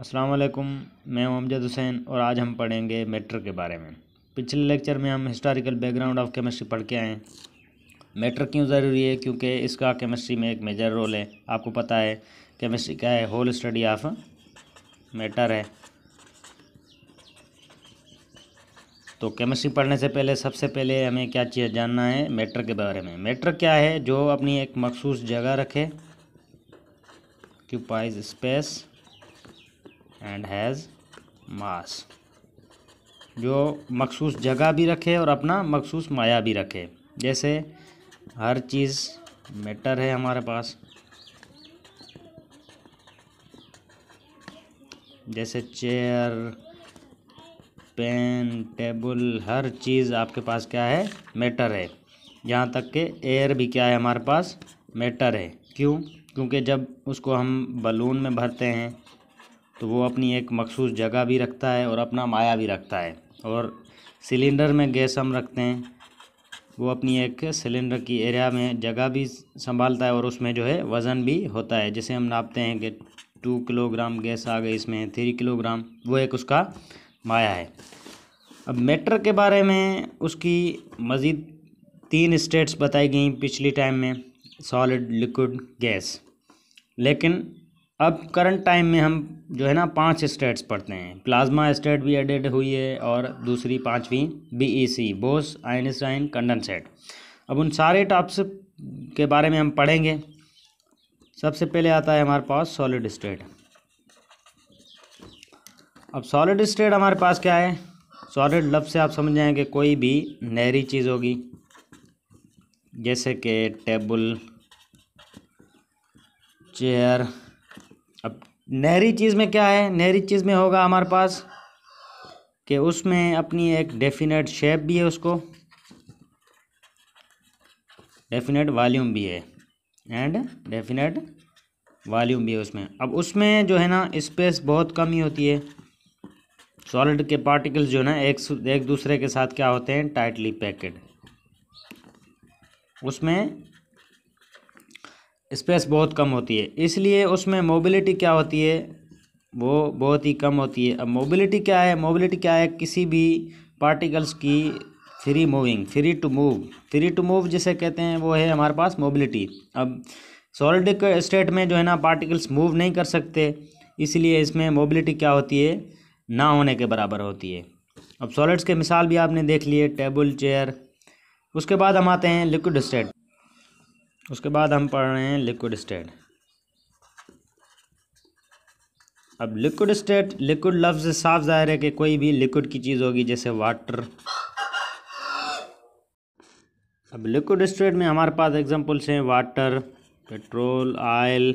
अस्सलाम वालेकुम मैं हूं अमजद हुसैन और आज हम पढ़ेंगे मैटर के बारे में पिछले लेक्चर में हम हिस्टोरिकल बैकग्राउंड ऑफ केमिस्ट्री पढ़ के आए हैं मैटर क्यों ज़रूरी है क्योंकि इसका केमिस्ट्री में एक मेजर रोल है आपको पता है केमिस्ट्री का है होल स्टडी ऑफ मैटर है तो केमिस्ट्री पढ़ने से पहले सबसे पहले हमें क्या चीज़ जानना है मैटर के बारे में मैटर क्या है जो अपनी एक मखसूस जगह रखे occupies space and has mass जो मखसूस जगह भी रखे और अपना मखसूस माया भी रखे जैसे हर चीज़ मैटर है हमारे पास जैसे चेयर पेन टेबल हर चीज़ आपके पास क्या है मैटर है यहाँ तक के एयर भी क्या है हमारे पास मैटर है क्यों क्योंकि जब उसको हम बलून में भरते हैं तो वो अपनी एक मखसूस जगह भी रखता है और अपना माया भी रखता है और सिलेंडर में गैस हम रखते हैं वो अपनी एक सिलेंडर की एरिया में जगह भी संभालता है और उसमें जो है वज़न भी होता है जैसे हम नापते हैं कि टू किलोग्राम गैस आ गई इसमें थ्री किलोग्राम वो एक उसका माया है अब मेटर के बारे में उसकी मज़ीद तीन स्टेट्स बताई गई पिछली टाइम में सॉलिड लिक्विड गैस लेकिन अब करंट टाइम में हम जो है ना पांच स्टेट्स पढ़ते हैं प्लाज्मा स्टेट भी एडेड हुई है और दूसरी पांचवी बीईसी बोस आइनस्टाइन कंडनसेट अब उन सारे टॉप्स के बारे में हम पढ़ेंगे सबसे पहले आता है हमारे पास सॉलिड स्टेट अब सॉलिड स्टेट हमारे पास क्या है सॉलिड लफ्ज़ से आप समझ कि कोई भी नहरी चीज़ होगी जैसे कि टेबल चेयर नहरी चीज़ में क्या है नहरी चीज़ में होगा हमारे पास कि उसमें अपनी एक डेफिनेट शेप भी है उसको डेफिनेट वॉल्यूम भी है एंड डेफिनेट वॉल्यूम भी है उसमें अब उसमें जो है ना स्पेस बहुत कम ही होती है सॉलिड के पार्टिकल्स जो है ना एक एक दूसरे के साथ क्या होते हैं टाइटली पैकेड उसमें स्पेस बहुत कम होती है इसलिए उसमें मोबिलिटी क्या होती है वो बहुत ही कम होती है अब मोबिलिटी क्या है मोबिलिटी क्या है किसी भी पार्टिकल्स की free moving free to move free to move जिसे कहते हैं वो है हमारे पास मोबिलिटी अब सॉलिड स्टेट में जो है ना पार्टिकल्स मूव नहीं कर सकते इसलिए इसमें मोबिलिटी क्या होती है ना होने के बराबर होती है अब सॉलिड्स के मिसाल भी आपने देख लिए टेबल चेयर उसके बाद हम आते हैं लिक्विड स्टेट उसके बाद हम पढ़ रहे हैं लिक्विड स्टेट अब लिक्विड स्टेट लिक्विड लफ्ज़ साफ जाहिर है कि कोई भी लिक्विड की चीज़ होगी जैसे वाटर अब लिक्विड स्टेट में हमारे पास एग्जांपल्स हैं वाटर पेट्रोल ऑयल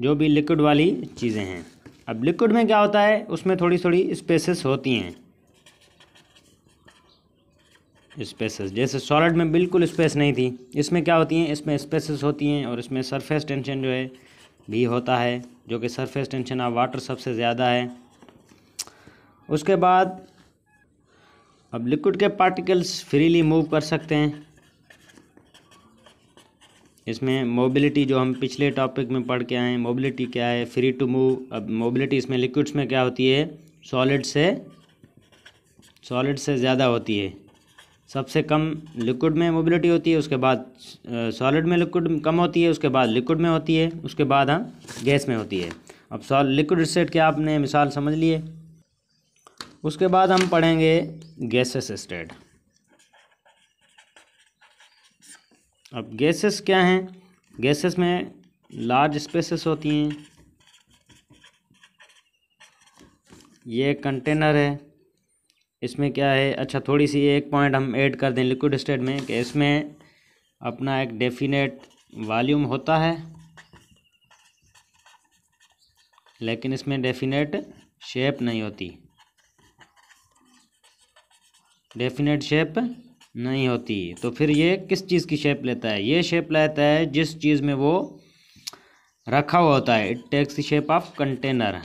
जो भी लिक्विड वाली चीज़ें हैं अब लिक्विड में क्या होता है उसमें थोड़ी थोड़ी स्पेसेस होती हैं स्पेसेस जैसे सॉलिड में बिल्कुल स्पेस नहीं थी इसमें क्या होती हैं इसमें स्पेसेस होती हैं और इसमें सरफेस टेंशन जो है भी होता है जो कि सरफेस टेंशन ऑफ वाटर सबसे ज़्यादा है उसके बाद अब लिक्विड के पार्टिकल्स फ्रीली मूव कर सकते हैं इसमें मोबिलिटी जो हम पिछले टॉपिक में पढ़ के आए मोबिलिटी क्या है फ्री टू मूव अब मोबिलिटी इसमें लिक्विड्स में क्या होती है सॉलिड से सॉलिड से ज़्यादा होती है सबसे कम लिक्विड में मोबिलिटी होती है उसके बाद सॉलिड में लिक्विड कम होती है उसके बाद लिक्विड में होती है उसके बाद हाँ गैस में होती है अब सॉल लिक्विड स्टेट के आपने मिसाल समझ लिए उसके बाद हम पढ़ेंगे गैसेस स्टेट अब गैसेस क्या हैं गैसेस में लार्ज स्पेसेस होती हैं ये कंटेनर है इसमें क्या है अच्छा थोड़ी सी एक पॉइंट हम ऐड कर दें लिक्विड स्टेट में कि इसमें अपना एक डेफिनेट वॉल्यूम होता है लेकिन इसमें डेफिनेट शेप नहीं होती डेफिनेट शेप नहीं होती तो फिर ये किस चीज़ की शेप लेता है ये शेप लेता है जिस चीज़ में वो रखा हुआ होता है it takes shape of container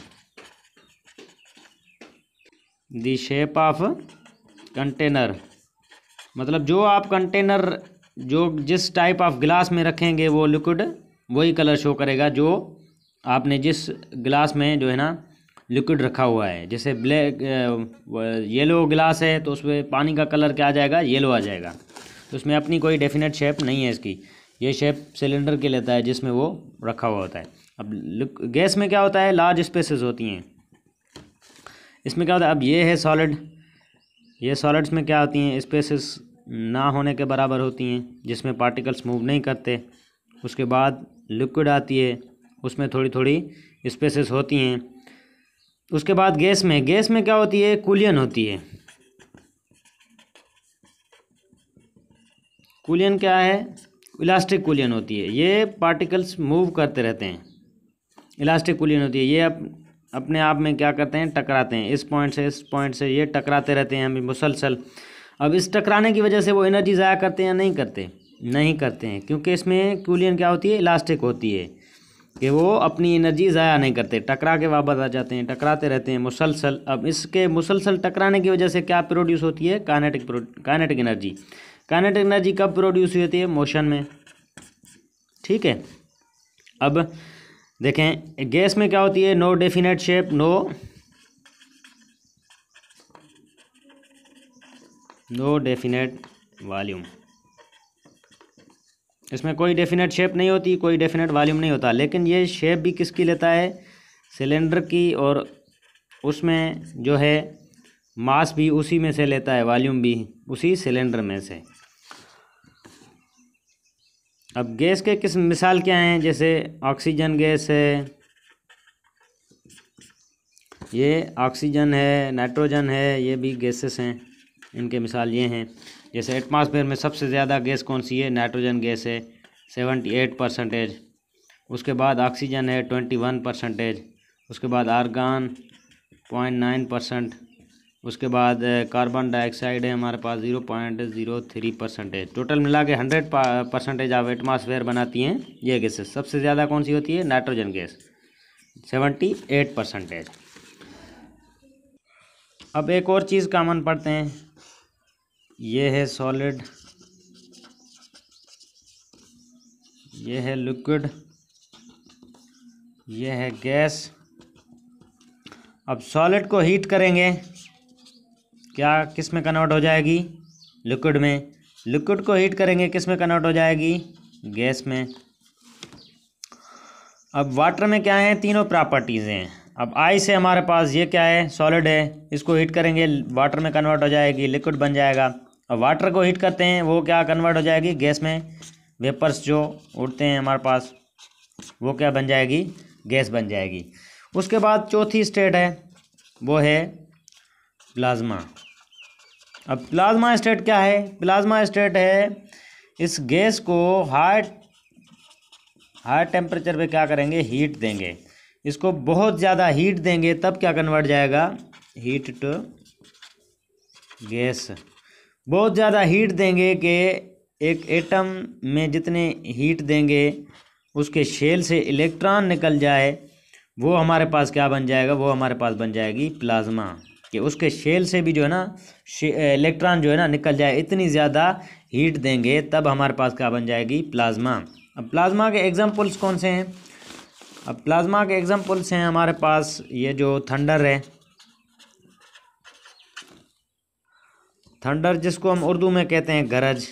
the shape of container मतलब जो आप कंटेनर जो जिस टाइप ऑफ गिलास में रखेंगे वो लिक्विड वही कलर शो करेगा जो आपने जिस गिलास में जो है ना लिक्विड रखा हुआ है जैसे ब्लैक येलो गिलास है तो उसमें पानी का कलर क्या आ जाएगा येलो आ जाएगा तो उसमें अपनी कोई डेफिनेट शेप नहीं है इसकी ये शेप सिलेंडर के लेता है जिसमें वो रखा हुआ होता है अब गैस में क्या होता है लार्ज स्पेसेस होती हैं इसमें क्या होता है अब ये है सॉलिड ये सॉलिड्स में क्या होती हैं स्पेसिस ना होने के बराबर होती हैं जिसमें पार्टिकल्स मूव नहीं करते उसके बाद लिक्विड आती है उसमें थोड़ी थोड़ी स्पेसिस होती हैं उसके बाद गैस में गैस में क्या होती है कुलियन होती है कुलियन क्या है इलास्टिक कुलियन होती है ये पार्टिकल्स मूव करते रहते हैं इलास्टिक कुलियन होती है ये अब अपने आप में क्या करते हैं टकराते हैं इस पॉइंट से इस पॉइंट से ये टकराते रहते हैं मुसलसल अब इस टकराने की वजह से वो एनर्जी ज़ाया करते हैं या नहीं करते नहीं करते हैं क्योंकि इसमें क्यूलियन क्या होती है इलास्टिक होती है कि वो अपनी एनर्जी ज़ाया नहीं करते टकरा के वापस आ जाते हैं टकराते रहते हैं मुसलसल अब इसके मुसलसल टकराने की वजह से क्या प्रोड्यूस होती है kinetic kinetic energy kinetic energy कब प्रोड्यूस होती है मोशन में ठीक है अब देखें गैस में क्या होती है no definite shape no no definite volume इसमें कोई डेफिनेट शेप नहीं होती कोई डेफिनेट वॉल्यूम नहीं होता लेकिन ये शेप भी किसकी लेता है सिलेंडर की और उसमें जो है मास भी उसी में से लेता है वॉल्यूम भी उसी सिलेंडर में से अब गैस के किस्म मिसाल क्या हैं जैसे ऑक्सीजन गैस है ये ऑक्सीजन है नाइट्रोजन है ये भी गैसेस हैं इनके मिसाल ये हैं जैसे एटमॉस्फेयर में सबसे ज़्यादा गैस कौन सी है नाइट्रोजन गैस है सेवेंटी एट परसेंटेज उसके बाद ऑक्सीजन है ट्वेंटी वन परसेंटेज उसके बाद आर्गान पॉइंट नाइन परसेंट उसके बाद कार्बन डाइऑक्साइड है हमारे पास zero point zero three percentage total मिला के हंड्रेड परसेंटेज आप एटमॉस्फेयर बनाती हैं ये गैसेस सबसे ज़्यादा कौन सी होती है nitrogen gas seventy eight percentage अब एक और चीज़ कामन पढ़ते हैं ये है सॉलिड ये है लिक्विड ये है गैस अब सॉलिड को हीट करेंगे क्या किस में कन्वर्ट हो जाएगी लिक्विड में लिक्विड को हीट करेंगे किस में कन्वर्ट हो जाएगी गैस में अब वाटर में क्या है तीनों प्रॉपर्टीज़ हैं अब आई से हमारे पास ये क्या है सॉलिड है इसको हीट करेंगे वाटर में कन्वर्ट हो जाएगी लिक्विड बन जाएगा अब वाटर को हीट करते हैं वो क्या कन्वर्ट हो जाएगी गैस में वेपर्स जो उड़ते हैं हमारे पास वो क्या बन जाएगी गैस बन जाएगी उसके बाद चौथी स्टेट है वो है प्लाज्मा अब प्लाज्मा स्टेट क्या है प्लाज्मा स्टेट है इस गैस को हाई हाई टेम्परेचर पे क्या करेंगे हीट देंगे इसको बहुत ज़्यादा हीट देंगे तब क्या कन्वर्ट जाएगा हीट टू गैस बहुत ज़्यादा हीट देंगे कि एक एटम में जितने हीट देंगे उसके शेल से इलेक्ट्रॉन निकल जाए वो हमारे पास क्या बन जाएगा वो हमारे पास बन जाएगी प्लाज्मा कि उसके शेल से भी जो है ना इलेक्ट्रॉन जो है ना निकल जाए इतनी ज़्यादा हीट देंगे तब हमारे पास क्या बन जाएगी प्लाज्मा अब प्लाज्मा के एग्जाम्पल्स कौन से हैं अब प्लाज्मा के एग्जाम्पल्स हैं हमारे पास ये जो थंडर है थंडर जिसको हम उर्दू में कहते हैं गरज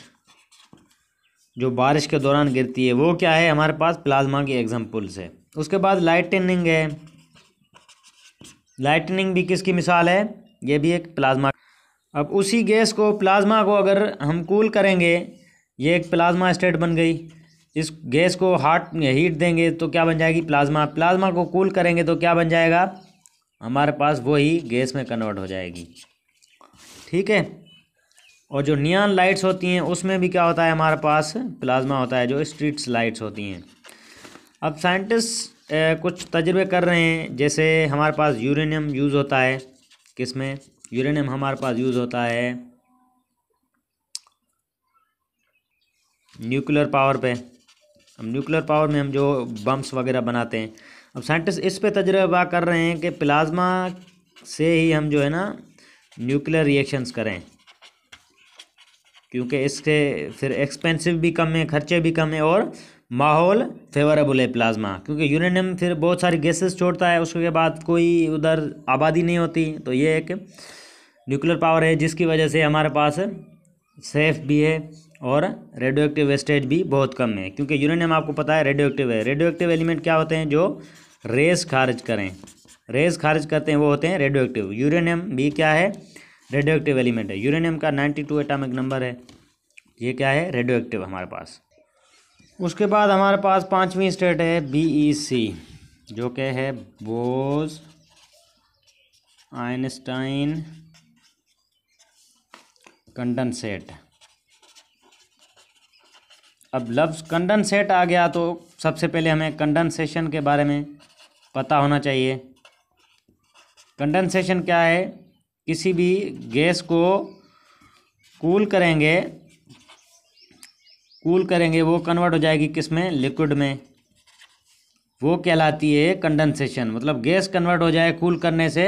जो बारिश के दौरान गिरती है वो क्या है हमारे पास प्लाज्मा की एग्जाम्पल्स है उसके बाद लाइटनिंग है लाइटनिंग भी किसकी मिसाल है ये भी एक प्लाज्मा अब उसी गैस को प्लाज्मा को अगर हम कूल करेंगे ये एक प्लाज्मा स्टेट बन गई इस गैस को हार्ट हीट देंगे तो क्या बन जाएगी प्लाज्मा प्लाज्मा को कूल करेंगे तो क्या बन जाएगा हमारे पास वही गैस में कन्वर्ट हो जाएगी ठीक है और जो नियान लाइट्स होती हैं उसमें भी क्या होता है हमारे पास प्लाज्मा होता है जो स्ट्रीट्स लाइट्स होती हैं अब साइंटिस्ट कुछ तजर्बे कर रहे हैं जैसे हमारे पास यूरेनियम यूज़ होता है किस में यूरेनियम हमारे पास यूज़ होता है न्यूक्लियर पावर पे अब न्यूक्लियर पावर में हम जो बम्स वगैरह बनाते हैं अब साइंटिस्ट इस पे तजर्बा कर रहे हैं कि प्लाज्मा से ही हम जो है ना न्यूक्लियर रिएक्शंस करें क्योंकि इसके फिर एक्सपेंसिव भी कम है खर्चे भी कम है और माहौल फेवरेबल है प्लाज्मा क्योंकि यूरेनियम फिर बहुत सारी गैसेस छोड़ता है उसके बाद कोई उधर आबादी नहीं होती तो ये एक न्यूक्लियर पावर है जिसकी वजह से हमारे पास सेफ भी है और रेडियो एक्टिव वेस्टेज भी बहुत कम है क्योंकि यूरेनियम आपको पता है रेडियो एक्टिव है रेडियो एक्टिव एलिमेंट क्या होते हैं जो रेस खारिज करें रेस खारिज करते हैं वो होते हैं रेडियो एक्टिव यूरेनियम भी क्या है रेडियो एक्टिव एलिमेंट है यूरेनियम का नाइन्टी टू एटामिक नंबर है ये क्या है रेडियो एक्टिव हमारे पास उसके बाद हमारे पास पांचवी स्टेट है बी ई सी जो कि है बोस आइंस्टाइन कंडनसेट अब लफ्ज़ कंडनसेट आ गया तो सबसे पहले हमें कंडनसेशन के बारे में पता होना चाहिए कंडनसेशन क्या है किसी भी गैस को कूल करेंगे कूल करेंगे वो कन्वर्ट हो जाएगी किस में लिक्विड में वो कहलाती है कंडेंसेशन मतलब गैस कन्वर्ट हो जाए कूल करने से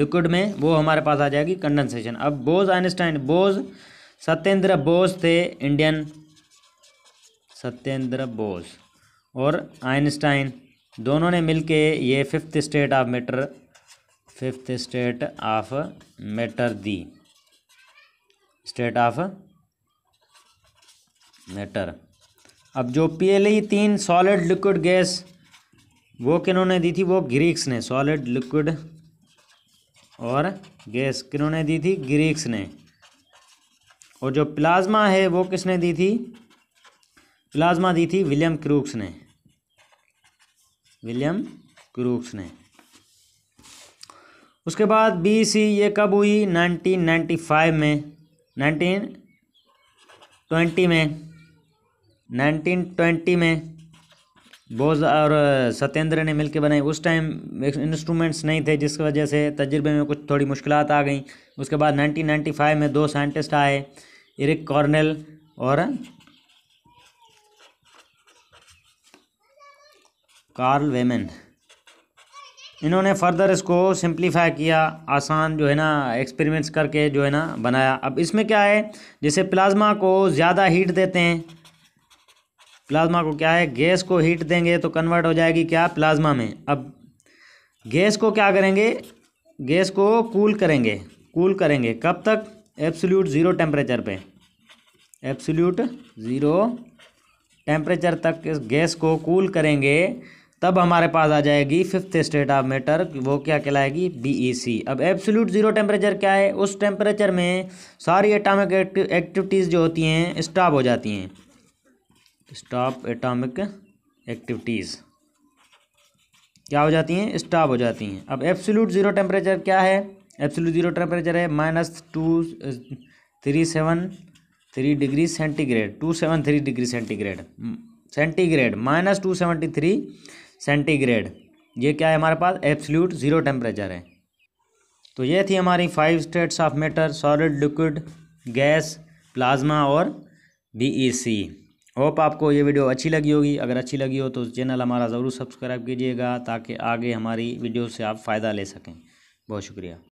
लिक्विड में वो हमारे पास आ जाएगी कंडेंसेशन अब बोज आइंस्टाइन बोज सत्येंद्र बोस थे इंडियन सत्येंद्र बोस और आइंस्टाइन दोनों ने मिलके ये fifth state of matter fifth state of matter दी स्टेट ऑफ मैटर अब जो पी एल ई तीन सॉलिड लिक्विड गैस वो किन्होंने दी थी वो ग्रीक्स ने सॉलिड लिक्विड और गैस किन्होंने दी थी ग्रीक्स ने और जो प्लाज्मा है वो किसने दी थी प्लाज्मा दी थी विलियम क्रूक्स ने विलियम क्रूक्स ने उसके बाद बी सी ये कब हुई 1995 में 1920 में 1920 में बोझ और सत्येंद्र ने मिलकर बनाई उस टाइम इंस्ट्रूमेंट्स नहीं थे जिसकी वजह से तजर्बे में कुछ थोड़ी मुश्किल आ गई उसके बाद 1995 में दो साइंटिस्ट आए इरिक कॉर्नेल और कार्ल वेमन इन्होंने फर्दर इसको सिंप्लीफाई किया आसान जो है ना एक्सपेरिमेंट्स करके जो है ना बनाया अब इसमें क्या है जैसे प्लाज्मा को ज़्यादा हीट देते हैं प्लाज्मा को क्या है गैस को हीट देंगे तो कन्वर्ट हो जाएगी क्या प्लाज्मा में अब गैस को क्या करेंगे गैस को कूल करेंगे कूल करेंगे कब तक एब्सोल्यूट ज़ीरो टेम्परेचर पे एब्सोल्यूट ज़ीरो टेम्परेचर तक इस गैस को कूल करेंगे तब हमारे पास आ जाएगी फिफ्थ स्टेट ऑफ मैटर वो क्या कहलाएगी बीईसी e अब एब्सोल्यूट ज़ीरो टेम्परेचर क्या है उस टेम्परेचर में सारी एटामिक एक्टिविटीज़ जो होती हैं स्टॉप हो जाती हैं स्टॉप एटॉमिक एक्टिविटीज़ क्या हो जाती हैं स्टॉप हो जाती हैं अब एब्सोल्यूट ज़ीरो टेम्परेचर क्या है एब्सोल्यूट ज़ीरो टेम्परेचर है minus two three seven three degree centigrade two seven three degree centigrade centigrade minus two seventy three centigrade ये क्या है हमारे पास एब्सोल्यूट ज़ीरो टेम्परेचर है तो ये थी हमारी five states of matter solid liquid gas plasma और सी होप आपको ये वीडियो अच्छी लगी होगी अगर अच्छी लगी हो तो चैनल हमारा ज़रूर सब्सक्राइब कीजिएगा ताकि आगे हमारी वीडियो से आप फ़ायदा ले सकें बहुत शुक्रिया